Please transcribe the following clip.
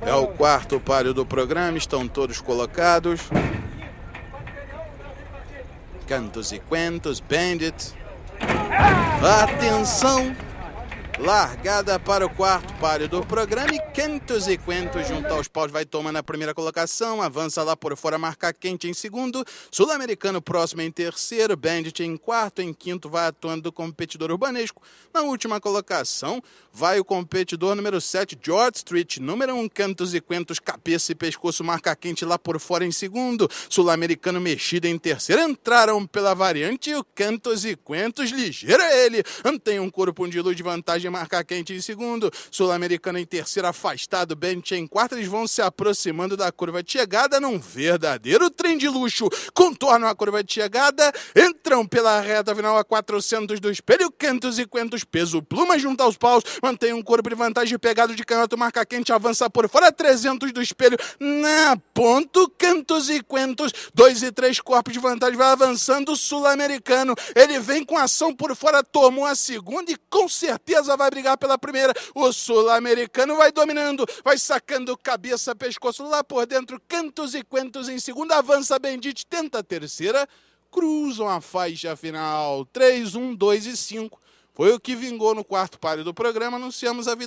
É o quarto páreo do programa, estão todos colocados. Cantos e Quentos, Bandit. Atenção! Largada para o quarto páreo do programa e Cantos e Quentos junto aos paus vai tomando a primeira colocação, avança lá por fora, marca quente em segundo, Sul-Americano próximo em terceiro, Bandit em quarto, em quinto vai atuando o competidor urbanesco. Na última colocação vai o competidor número 7, George Street, número 1, um, Cantos e Quentos, cabeça e pescoço, marca quente lá por fora em segundo, Sul-Americano mexido em terceiro, entraram pela variante o Cantos e Quentos, ligeira é ele, tem um corpo de luz de vantagem marcar quente em segundo, sul americano em terceiro, afastado, Bench em quarto, eles vão se aproximando da curva de chegada num verdadeiro trem de luxo, contornam a curva de chegada, entram pela reta final a 400 do espelho, cantos e quentos, peso pluma junto aos paus, mantém um corpo de vantagem pegado de canhoto, marca quente, avança por fora, 300 do espelho, na ponto, cantos e quentos, dois e três corpos de vantagem, vai avançando o sul-americano, ele vem com ação por fora, tomou a segunda e com certeza vai vai brigar pela primeira. O sul-americano vai dominando, vai sacando cabeça, pescoço lá por dentro, cantos e quentos em segunda, avança Bendite, tenta a terceira, cruzam a faixa final. 3, 1, 2 e 5. Foi o que vingou no quarto páreo do programa. Anunciamos a vitória.